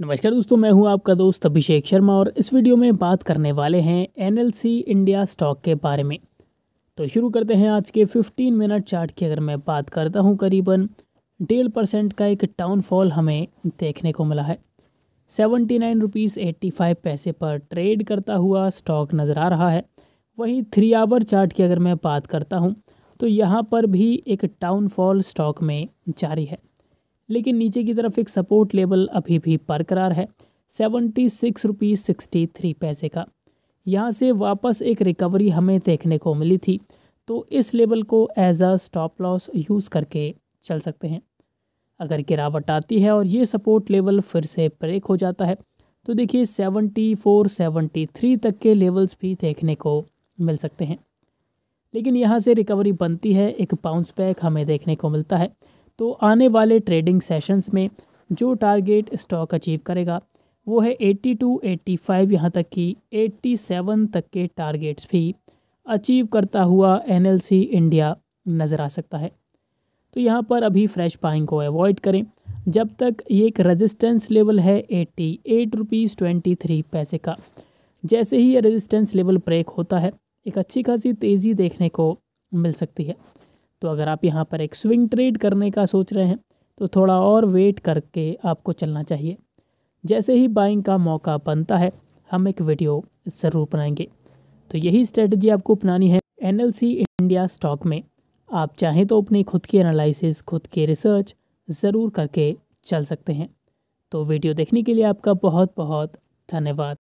नमस्कार दोस्तों मैं हूं आपका दोस्त अभिषेक शर्मा और इस वीडियो में बात करने वाले हैं एनएलसी इंडिया स्टॉक के बारे में तो शुरू करते हैं आज के 15 मिनट चार्ट की अगर मैं बात करता हूं करीबन डेढ़ परसेंट का एक डाउनफॉल हमें देखने को मिला है seventy nine rupees eighty five पैसे पर ट्रेड करता हुआ स्टॉक नज़र आ रहा है वहीं थ्री आवर चार्ट की अगर मैं बात करता हूँ तो यहाँ पर भी एक डाउनफॉल स्टॉक में जारी है लेकिन नीचे की तरफ एक सपोर्ट लेवल अभी भी बरकरार है seventy six rupees sixty three पैसे का यहाँ से वापस एक रिकवरी हमें देखने को मिली थी तो इस लेवल को as a stop loss use करके चल सकते हैं अगर गिरावट आती है और ये सपोर्ट लेवल फिर से ब्रेक हो जाता है तो देखिए सेवेंटी फोर सेवेंटी थ्री तक के लेवल्स भी देखने को मिल सकते हैं लेकिन यहाँ से रिकवरी बनती है एक बाउंस बैक हमें देखने को मिलता है तो आने वाले ट्रेडिंग सेशंस में जो टारगेट स्टॉक अचीव करेगा वो है 82, 85 फाइव यहाँ तक कि 87 तक के टारगेट्स भी अचीव करता हुआ एनएलसी इंडिया नज़र आ सकता है तो यहाँ पर अभी फ्रेश बाइंग को अवॉइड करें जब तक ये एक रेजिस्टेंस लेवल है eighty eight rupees twenty three पैसे का जैसे ही ये रेजिस्टेंस लेवल ब्रेक होता है एक अच्छी खासी तेज़ी देखने को मिल सकती है तो अगर आप यहाँ पर एक स्विंग ट्रेड करने का सोच रहे हैं तो थोड़ा और वेट करके आपको चलना चाहिए जैसे ही बाइंग का मौका बनता है हम एक वीडियो ज़रूर बनाएंगे तो यही स्ट्रेटजी आपको अपनानी है एन इंडिया स्टॉक में आप चाहें तो अपनी खुद की एनालिसिस खुद की रिसर्च ज़रूर करके चल सकते हैं तो वीडियो देखने के लिए आपका बहुत बहुत धन्यवाद